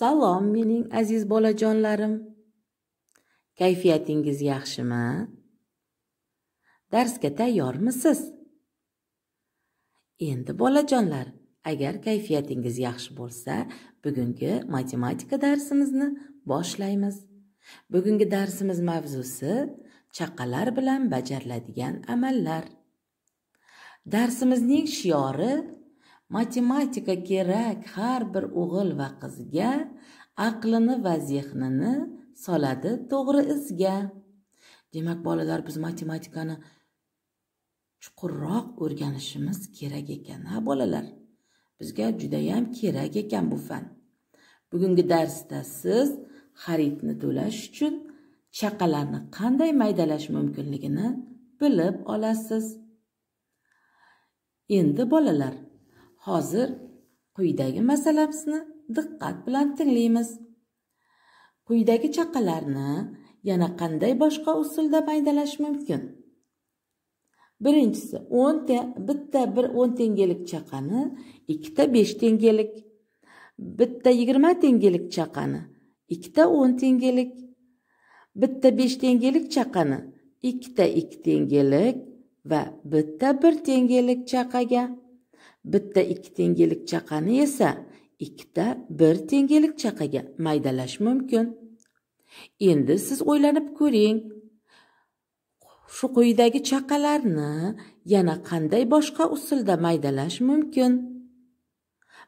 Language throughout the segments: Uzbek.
salom mening aziz bolajonlarim kayfiyatingiz yaxshimi darsga tayyormisiz endi bolajonlar agar kayfiyatingiz yaxshi bo'lsa bugungi matematika darsimizni boshlaymiz bugungi darsimiz mavzusi chaqalar bilan bajariladigan amallar darsimizning shiori matematika kerak har bir o'g'il va qizga aqlini va zehnini soladi to'g'ri izga demak bolalar biz matematikani chuqurroq o'rganishimiz kerak ekan ha bolalar bizga judayam kerak ekan bu fan bugungi darsda siz xaridni to'lash uchun chaqalarni qanday maydalash mumkinligini bilib olasiz endi bolalar hozir quyidagi masalamizni diqqat bilan tinglaymiz quyidagi chaqalarni yana qanday boshqa usulda maydalash mumkin birinchisi o'nta bitta bir o'n tengalik chaqani ikkita besh tengalik bitta yigirma tengalik chaqani ikkita o'n tengalik bitta besh tengalik chaqani ikkita ikki tengalik va bitta bir tengalik chaqaga bitta ikki tengelik chaqani esa ikkita bir tengelik chaqaga maydalash mumkin endi siz o'ylanib ko'ring shu quyidagi chaqalarni yana qanday boshqa usulda maydalash mumkin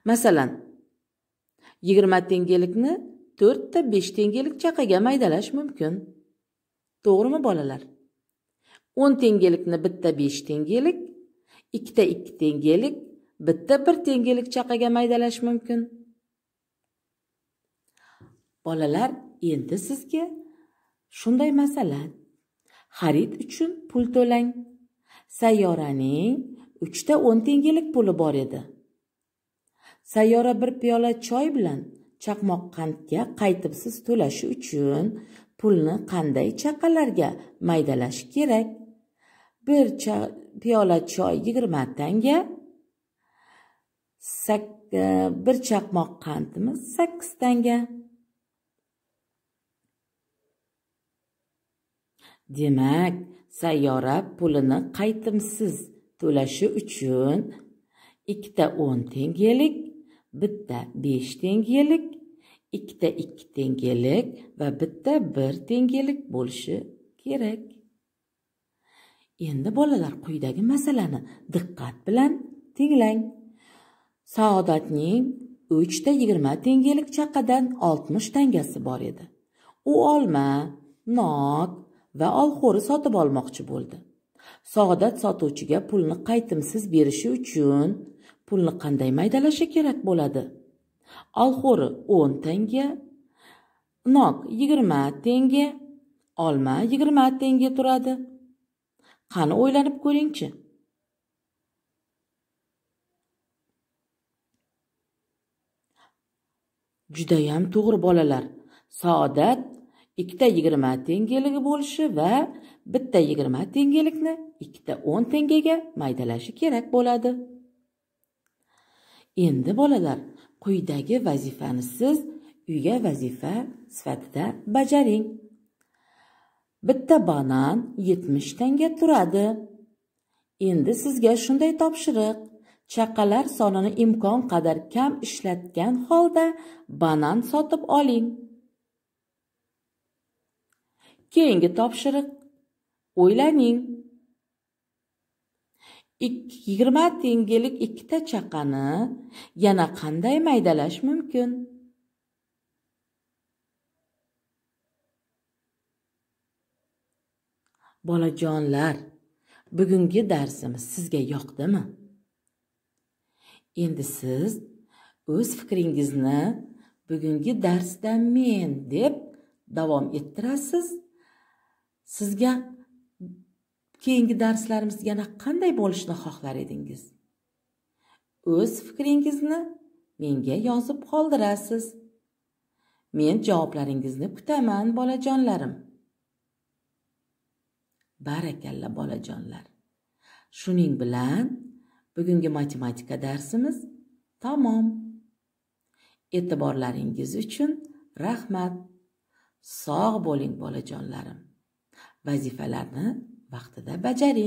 masalan yigirma tengelikni to'rtta besh tengelik chaqaga maydalash mumkin to'g'rimi bolalar o'n tengelikni bitta besh tengelik ikkita ikki tengelik bitta bir tengelik chaqaga maydalash mumkin bolalar endi sizga shunday masalan xarid uchun pul to'lang sayyoraning uchta o'n tengelik puli bor edi sayyora bir piyola choy bilan chaqmoq qandga qaytibsiz to'lashi uchun pulni qanday chaqalarga maydalash kerak bir piyola choy yigirma tanga e, bir chaqmoq qandimiz sakkiz tanga demak sayyora pulini qaytimsiz to'lashi uchun ikkita o'n tengalik bitta besh tengalik ikkita ikki tengalik va bitta bir tengalik bo'lishi kerak Endi bolalar quyidagi masalani diqqat bilan tinglang. Saodatning 3 ta 20 tengalik chaqadan 60 tangasi bor edi. U olma, nok va olxo'ri sotib olmoqchi bo'ldi. Saodat sotuvchiga pulni qaytimsiz berishi uchun pulni qanday maydalashi kerak bo'ladi? Olxo'ri 10 tanga, nok 20 tanga, olma 20 tanga turadi. qani o'ylanib ko'ringchi judayam to'g'ri bolalar saodat ikkita yigirma tengeligi bo'lishi va bitta yigirma tengalikni ikkita o'n tengaga maydalashi kerak bo'ladi endi bolalar quyidagi vazifani siz uyga vazifa sifatida bajaring bitta banan 70 tanga turadi. Endi sizga shunday topshiriq. Chaqalar sonini imkon qadar kam ishlatgan holda banan sotib oling. Keyingi topshiriq. O'ylaning. 20 tengalik ikkita chaqani yana qanday maydalash mumkin? bolajonlar bugungi darsimiz sizga yoqdimi endi siz o'z fikringizni bugungi darsda men deb davom ettirasiz sizga keyingi darslarimiz yana qanday bo'lishini xohlar edingiz o'z fikringizni menga yozib qoldirasiz men javoblaringizni kutaman bolajonlarim barakalla bolajonlar shuning bilan bugungi matematika darsimiz tamom e'tiborlaringiz uchun rahmat sog' bo'ling bolajonlarim vazifalarni vaqtida bajaring